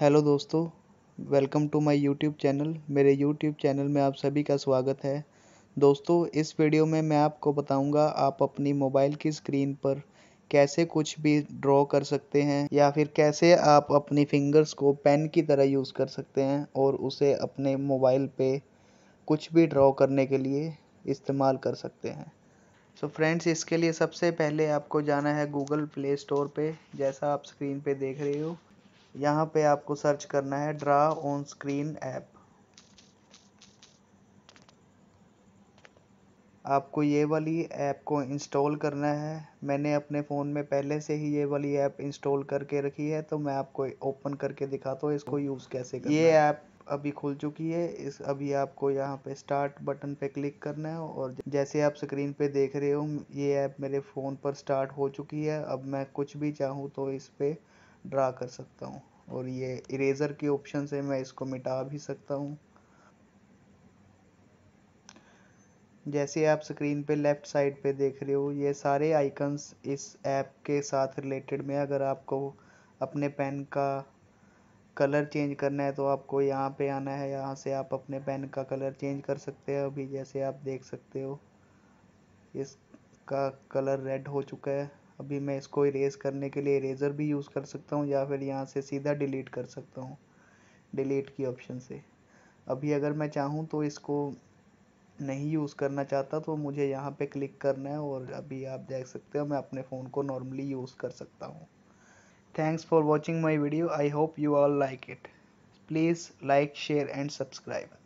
hello दोस्तों welcome to my YouTube channel मेरे YouTube channel में आप सभी का स्वागत है दोस्तों इस वीडियो में मैं आपको बताऊंगा आप अपनी मोबाइल की स्क्रीन पर कैसे कुछ भी ड्रॉ कर सकते हैं या फिर कैसे आप अपनी फिंगर्स को पेन की तरह यूज़ कर सकते हैं और उसे अपने मोबाइल पर कुछ भी ड्रॉ करने के लिए इस्तेमाल कर सकते हैं सो so फ्रेंड्स इसके लिए सबसे पहले आपको जाना है गूगल प्ले स्टोर पे जैसा आप स्क्रीन पे देख रहे हो यहाँ पे आपको सर्च करना है ड्रा ऑन स्क्रीन ऐप आपको ये वाली ऐप को इंस्टॉल करना है मैंने अपने फ़ोन में पहले से ही ये वाली ऐप इंस्टॉल करके रखी है तो मैं आपको ओपन करके दिखाता हूँ इसको यूज़ कैसे करना ये ऐप अभी खुल चुकी है इस अभी आपको यहाँ पे स्टार्ट बटन पे क्लिक करना है और जैसे आप स्क्रीन पे देख रहे हो ये ऐप मेरे फ़ोन पर स्टार्ट हो चुकी है अब मैं कुछ भी चाहूँ तो इस पर ड्रा कर सकता हूँ और ये इरेज़र के ऑप्शन से मैं इसको मिटा भी सकता हूँ जैसे आप स्क्रीन पे लेफ़्ट साइड पे देख रहे हो ये सारे आइकन्स इस ऐप के साथ रिलेटेड में अगर आपको अपने पेन का कलर चेंज करना है तो आपको यहाँ पे आना है यहाँ से आप अपने पेन का कलर चेंज कर सकते हो अभी जैसे आप देख सकते हो इसका कलर रेड हो चुका है अभी मैं इसको इरेज़ करने के लिए इरेज़र भी यूज़ कर सकता हूँ या फिर यहाँ से सीधा डिलीट कर सकता हूँ डिलीट की ऑप्शन से अभी अगर मैं चाहूँ तो इसको नहीं यूज़ करना चाहता तो मुझे यहाँ पे क्लिक करना है और अभी आप देख सकते हो मैं अपने फ़ोन को नॉर्मली यूज़ कर सकता हूँ thanks for watching my video I hope you all like it please like share and subscribe